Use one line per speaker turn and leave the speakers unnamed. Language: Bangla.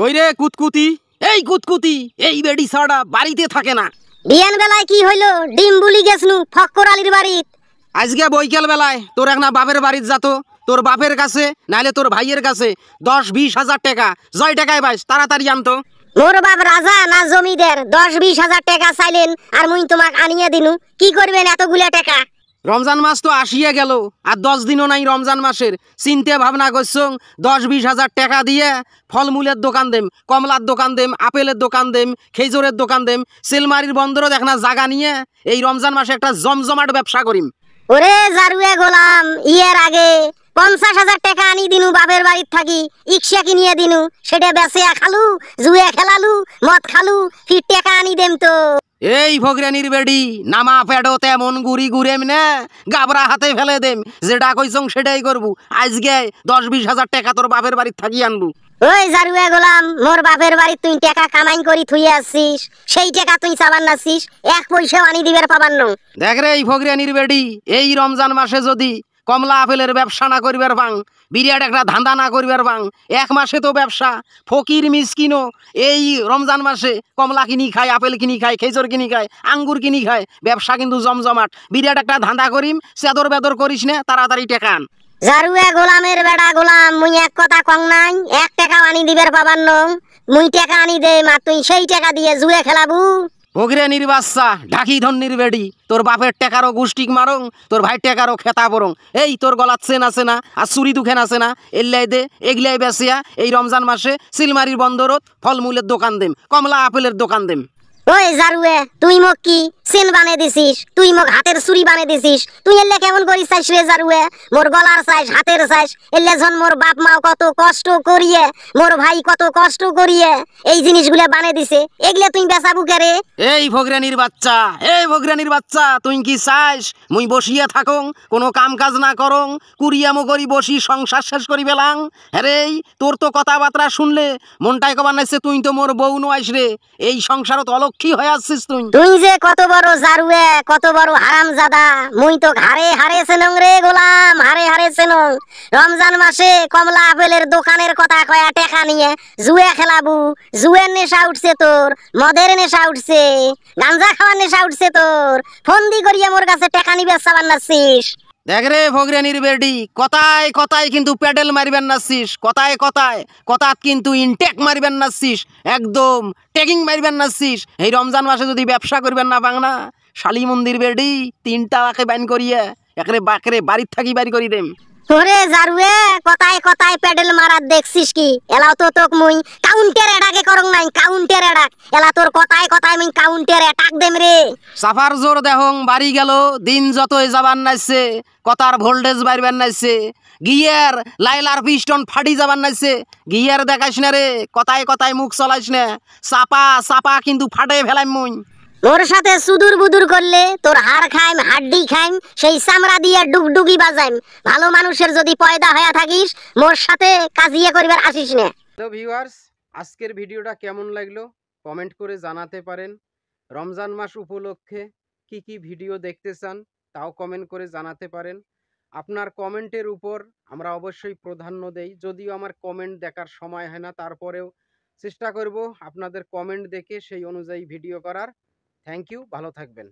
কই রে কুতকুতি এই কুতকুতি এই বেডি সাড়া বাড়িতে থাকে না বিয়ান বেলায় কি হইল ডিম বুলি গেছনু ফক্কর আলীর বাড়িত আজকে বৈকাল বেলায় তোর এক না বাপের বাড়িত যাত তোর বাপের কাছে নাহলে তোর ভাইয়ের কাছে দশ বিশ হাজার টাকা
জয় টাকায় বাইস তাড়াতাড়ি আনতো মোর বাপ রাজা না জমিদার দশ বিশ হাজার টাকা চাইলেন আর মুই তোমাক আনিয়ে দিনু কি করবেন এতগুলা টাকা রমজান মাস তো আসিয়া গেল আর
দশ দিনও নাই রমজান মাসের চিন্তা ভাবনা করছং দশ বিশ হাজার টাকা দিয়ে ফলমূলের দোকান দেম কমলার দোকান দেম আপেলের দোকান দেম খেজুরের দোকান দেম সেলমারির বন্দরও দেখ
না জাগা নিয়ে এই রমজান মাসে একটা জমজমাট ব্যবসা করিম ওরে জারুয়া গোলাম ইয়ের আগে পঞ্চাশ হাজার টাকা আনি দিনু বাপের বাড়ির থাকি ইকশা কিনিয়ে দিনু সেটা বেসেয়া খালু জুয়া খেলালু মদ খালু ফির টাকা আনি দেম তো
এই
ভগরানির বেডি নামা পেডো তেমন গুড়ি গুড়েম না গাবরা হাতে ফেলে দেম যেটা
কইছং সেটাই করবু আজকে দশ বিশ হাজার টাকা তোর বাপের বাড়ির থাকি আনবু ওই জারুয়া গোলাম মোর বাপের বাড়ি তুই টাকা কামাই করি থুই আসছিস সেই টাকা তুই চাবান নাছিস এক পয়সা আনি দিবার পাবার ন দেখ রে এই ফগরিয়ানির বেডি এই রমজান মাসে যদি
কমলা আপেলের ব্যবসা না করিবার বাং বিরাট একটা ধান্দা না করিবার বাং এক মাসে তো ব্যবসা ফকির মিসকিনো এই রমজান মাসে কমলা কিনি খায় আপেল কিনি খায় খেজুর কিনি খায় আঙ্গুর কিনি খায় ব্যবসা কিন্তু জমজমাট বিরাট একটা ধান্দা করিম সেদর বেদর করিস না তাড়াতাড়ি
টেকান জারুয়া গোলামের বেড়া গোলাম মুই এক কথা কং নাই এক টেকা আনি দিবার পাবার নং মুই টেকা আনি দে মা তুই সেই টেকা দিয়ে জুয়ে খেলাবু ওগরে নির্বাসা
ঢাকি ধন নির্বেডি তোর বাপের টেকারও গুষ্টিক মারং তোর ভাই টেকারও খেতা বরং এই তোর গলা সেন আছে না আর চুরি দুখেন আছে না এল্লাই দে এগলাই বেসিয়া এই রমজান মাসে
সিলমারির বন্দরত ফলমূলের দোকান দেম কমলা আপেলের দোকান দেম ওই জারুয়ে তুই মক্কি সেন বানে দিছিস তুই মোক হাতের ছুরি বানে দিছিস তুই এলে কেমন করি চাইস রে জারুয়ে মোর গলার চাইস হাতের চাইস এলে যখন মোর বাপ মাও কত কষ্ট করিয়ে মোর ভাই কত কষ্ট করিয়ে এই জিনিসগুলো বানে দিছে এগুলা তুই বুকে রে এই ভগ্রানির
বাচ্চা এই ভগ্রানির বাচ্চা তুই কি চাইস মুই বসিয়া থাকং কোনো কাম কাজ না করং কুরিয়ামো করি বসি সংসার শেষ করি বেলাং আরে তোর তো কথাবার্তা শুনলে
মনটাই কবার নাইছে তুই তো মোর বউ নয় রে এই সংসারত অলক্ষী হয়ে আসছিস তুই তুই যে কত বড় জারুয়ে কত বড় হারাম জাদা মুই তো হারে হারে সেনং রে গোলাম হারে হারে সেনং রমজান মাসে কমলা আপেলের দোকানের কথা কয়া টেকা নিয়ে জুয়ে খেলাবু জুয়ের নেশা উঠছে তোর মদের নেশা উঠছে গাঞ্জা খাওয়ার নেশা উঠছে তোর ফন্দি করিয়া মোর কাছে টেকা নিবে সাবান নাচিস দেখ রে ভগরানির
বেডি কথায় কথায় কিন্তু প্যাডেল মারিবেন নাসিস কথায় কথায় কথাত কিন্তু ইনটেক মারিবেন নাসিস একদম টেকিং মারিবেন নাসিস এই রমজান মাসে যদি ব্যবসা করবেন না বাংনা শালি মন্দির বেডি তিনটা আঁকে বাইন করিয়া একরে বাকরে বাড়ির থাকি বাড়ি
করি দেম তোরে জারুয়ে কথায় কথায় প্যাডেল মারার দেখছিস কি এলা তো তোক মুই কাউন্টের এডাকে করং নাই কাউন্টের অ্যাটাক এলা তোর কথায় কথায় মুই কাউন্টের এটাক দেম রে
সাফার জোর দেহং বাড়ি গেল দিন যতই যাবার নাইছে কথার ভোল্টেজ বাইরবার নাইছে গিয়ার লাইলার পিস্টন ফাটি যাবার নাইছে গিয়ার দেখাইস না রে
কথায় কথায় মুখ চলাইস না সাপা সাপা কিন্তু ফাটে ফেলাম মুই তোর সাথে সুদূর বুদুর করলে তোর হাড় খাইম হাড্ডি খাইম সেই চামড়া দিয়ে ডুগডুগি বাজাইম ভালো মানুষের যদি পয়দা হয়ে থাকিস মোর সাথে কাজিয়ে করিবার আসিস নে হ্যালো
ভিউয়ার্স আজকের ভিডিওটা কেমন লাগলো কমেন্ট করে জানাতে পারেন রমজান মাস উপলক্ষে কি কি ভিডিও দেখতে চান তাও কমেন্ট করে জানাতে পারেন আপনার কমেন্টের উপর আমরা অবশ্যই প্রাধান্য দেই যদিও আমার কমেন্ট দেখার সময় হয় না তারপরেও চেষ্টা করব আপনাদের কমেন্ট দেখে সেই অনুযায়ী ভিডিও করার থ্যাংক ইউ ভালো থাকবেন